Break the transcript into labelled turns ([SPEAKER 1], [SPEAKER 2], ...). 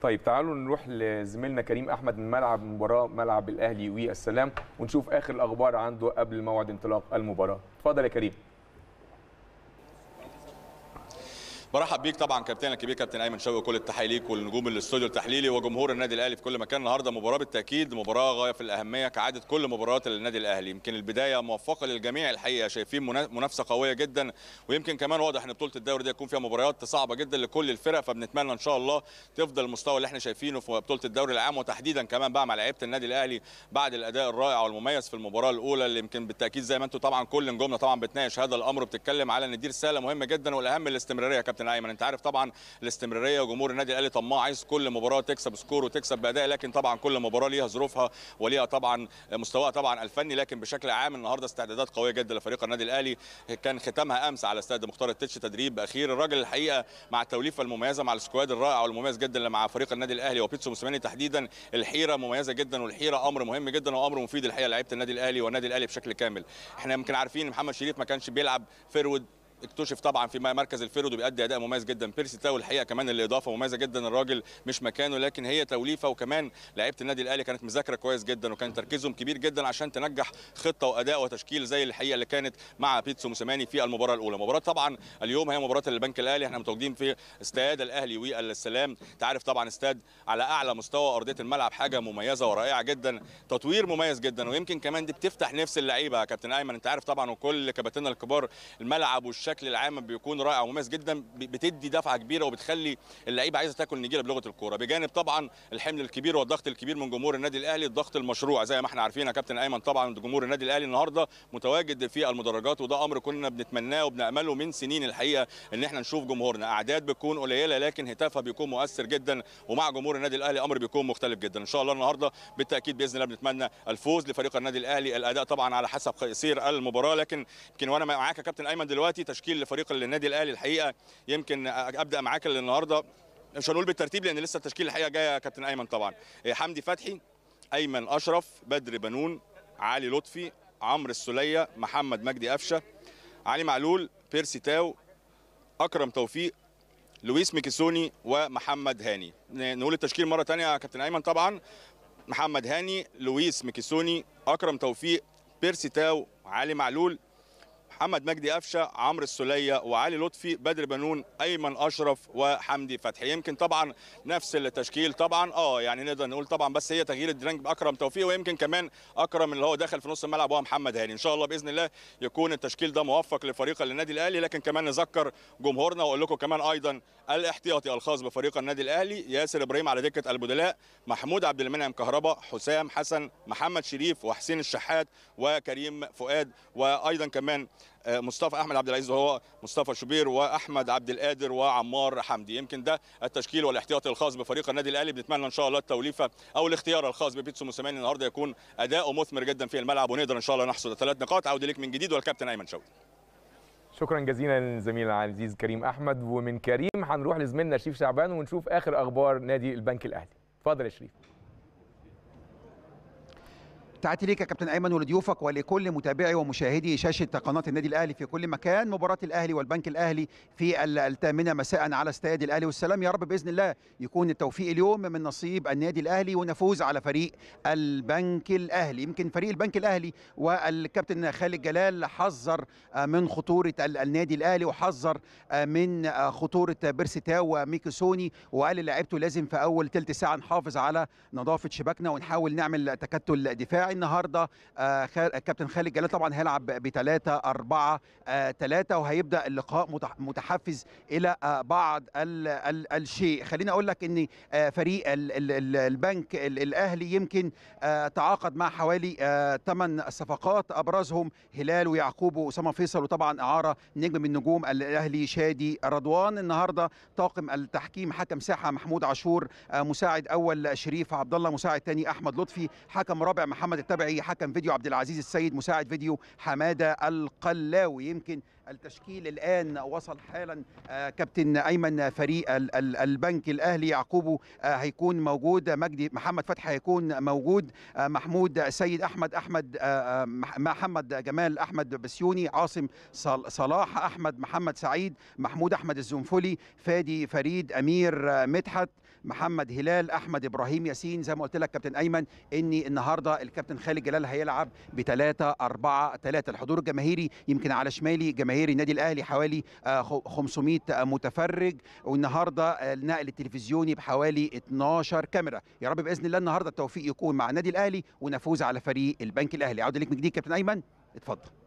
[SPEAKER 1] طيب تعالوا نروح لزميلنا كريم احمد من ملعب مباراه ملعب الاهلي والسلام ونشوف اخر الاخبار عنده قبل موعد انطلاق المباراه اتفضل يا كريم برحب بيك طبعا كابتن الكبير كابتن ايمن شوقي كل التحيه ليك والنجوم الاستوديو التحليلي وجمهور النادي الاهلي في كل مكان النهارده مباراه بالتاكيد مباراه غايه في الاهميه كعاده كل مباريات النادي الاهلي يمكن البدايه موفقه للجميع الحقيقه شايفين منافسه قويه جدا ويمكن كمان واضح ان بطوله الدوري دي هيكون فيها مباريات صعبه جدا لكل الفرق فبنتمنى ان شاء الله تفضل المستوى اللي احنا شايفينه في بطوله الدوري العام وتحديدا كمان بقى مع لعيبه النادي الاهلي بعد الاداء الرائع والمميز في المباراه الاولى اللي يمكن بالتاكيد زي ما انتم طبعا كل نجومنا طبعا بتناقش هذا الامر بتتكلم على ان دي رساله مهمه جدا والاهم الاستمراريه كابتن كابتن ايمن انت عارف طبعا الاستمراريه وجمهور النادي الاهلي طماع عايز كل مباراه تكسب سكور وتكسب باداء لكن طبعا كل مباراه ليها ظروفها وليها طبعا مستواها طبعا الفني لكن بشكل عام النهارده استعدادات قويه جدا لفريق النادي الاهلي كان ختامها امس على استاد مختار التتش تدريب اخير الراجل الحقيقه مع التوليفه المميزه مع السكواد الرائع والمميز جدا اللي مع فريق النادي الاهلي وبيتسو موسيماني تحديدا الحيره مميزه جدا والحيره امر مهم جدا وامر مفيد الحقيقه لعيبه النادي الاهلي والنادي الاهلي بشكل كامل احنا يمكن عارفين محمد شريف ما كانش بيلعب فيرود اكتشف طبعا في مركز الفيرود وبيأدي اداء مميز جدا بيرسي تاو الحقيقه كمان الاضافه مميزه جدا الراجل مش مكانه لكن هي توليفه وكمان لعيبه النادي الاهلي كانت مذاكره كويس جدا وكان تركيزهم كبير جدا عشان تنجح خطه واداء وتشكيل زي الحقيقه اللي كانت مع بيتسو موسيماني في المباراه الاولى مباراه طبعا اليوم هي مباراه البنك الاهلي احنا متواجدين في استاد الاهلي والسلام تعرف طبعا استاد على اعلى مستوى ارضيه الملعب حاجه مميزه ورائعه جدا تطوير مميز جدا ويمكن كمان دي بتفتح نفس اللعيبه كابتن ايمن انت عارف طبعا وكل كباتننا الكبار الملعب والشارع بشكل العام بيكون رائع ومميز جدا بتدي دفعه كبيره وبتخلي اللعيبه عايزه تاكل نجيله بلغه الكوره بجانب طبعا الحمل الكبير والضغط الكبير من جمهور النادي الاهلي الضغط المشروع زي ما احنا عارفين يا كابتن ايمن طبعا جمهور النادي الاهلي النهارده متواجد في المدرجات وده امر كنا بنتمناه وبنامله من سنين الحقيقه ان احنا نشوف جمهورنا اعداد بتكون قليله لكن هتافها بيكون مؤثر جدا ومع جمهور النادي الاهلي امر بيكون مختلف جدا ان شاء الله النهارده بالتاكيد باذن الله بنتمنى الفوز لفريق النادي الاهلي الاداء طبعا على حسب سير المباراه لكن يمكن وانا معاك يا كابتن ايمن دلوقتي تشكيل لفريق النادي الاهلي الحقيقه يمكن ابدا معاك النهارده مش هنقول بالترتيب لان لسه التشكيل الحقيقه جايه يا كابتن ايمن طبعا إيه، حمدي فتحي ايمن اشرف بدر بنون علي لطفي عمرو السليه محمد مجدي قفشه علي معلول بيرسي تاو اكرم توفيق لويس ميكيسوني ومحمد هاني نقول التشكيل مره ثانيه يا كابتن ايمن طبعا محمد هاني لويس ميكيسوني اكرم توفيق بيرسي تاو علي معلول محمد مجدي قفشه عمرو السليه وعلي لطفي بدر بنون ايمن اشرف وحمدي فتحي يمكن طبعا نفس التشكيل طبعا اه يعني نقدر نقول طبعا بس هي تغيير الدرنج باكرم توفيق ويمكن كمان اكرم اللي هو داخل في نص الملعب هو محمد هاني ان شاء الله باذن الله يكون التشكيل ده موفق لفريق النادي الاهلي لكن كمان نذكر جمهورنا واقول لكم كمان ايضا الاحتياطي الخاص بفريق النادي الاهلي ياسر ابراهيم على دكه البدلاء محمود عبد المنعم كهربا حسام حسن محمد شريف وحسين الشحات وكريم فؤاد وايضا كمان آه، مصطفى احمد عبد العزيز وهو مصطفى شوبير واحمد عبد القادر وعمار حمدي يمكن ده التشكيل والاحتياطي الخاص بفريق النادي الاهلي بنتمنى ان شاء الله التوليفه او الاختيار الخاص ببيتسو موسيماني النهارده يكون اداؤه مثمر جدا في الملعب ونقدر ان شاء الله نحصد ثلاث نقاط عوده ليك من جديد والكابتن ايمن شوقي شكرا جزيلا للزميل العزيز كريم احمد ومن كريم هنروح لزميلنا شريف شعبان ونشوف اخر اخبار نادي البنك الاهلي اتفضل يا شريف
[SPEAKER 2] تعالي ليك يا كابتن ايمن ولضيوفك ولكل متابعي ومشاهدي شاشه قناه النادي الاهلي في كل مكان مباراه الاهلي والبنك الاهلي في الثامنه مساء على استاد الاهلي والسلام يا رب باذن الله يكون التوفيق اليوم من نصيب النادي الاهلي ونفوز على فريق البنك الاهلي يمكن فريق البنك الاهلي والكابتن خالد جلال حذر آه، من خطوره النادي الاهلي وحذر آه، من آه، خطوره وميكي سوني وقال للاعيبته لازم في اول ثلث ساعه نحافظ على نظافه شباكنا ونحاول نعمل تكتل دفاعي هتلاقي النهارده آه، كابتن خالد جلال طبعا هيلعب بثلاثه أربعة ثلاثة آه، وهيبدا اللقاء متحفز الى آه، بعض ال ال الشيء خليني اقول لك ان فريق البنك الاهلي يمكن تعاقد مع حوالي 8 صفقات ابرزهم هلال ويعقوب واسامه فيصل وطبعا اعاره نجم من نجوم الاهلي شادي رضوان النهارده طاقم التحكيم حكم ساحه محمود عاشور مساعد اول شريف عبد الله مساعد ثاني احمد لطفي حكم رابع محمد خالد حكم فيديو عبد العزيز السيد مساعد فيديو حماده القلاوي يمكن التشكيل الان وصل حالا آه، كابتن ايمن فريق البنك الاهلي يعقوب آه، هيكون موجود مجدي محمد فتحي هيكون موجود آه، محمود سيد احمد احمد محمد جمال احمد بسيوني عاصم صلاح احمد محمد سعيد محمود احمد الزنفلي فادي فريد امير مدحت محمد هلال احمد ابراهيم ياسين زي ما قلت لك كابتن ايمن ان النهارده الكابتن خالد جلال هيلعب ب 3 4 3 الحضور الجماهيري يمكن على شمالي جماهير النادي الاهلي حوالي 500 آه، متفرج والنهارده النقل التلفزيوني بحوالي 12 كاميرا يا رب باذن الله النهارده التوفيق يكون مع النادي الاهلي ونفوز على فريق البنك الاهلي عوده ليك من جديد كابتن ايمن اتفضل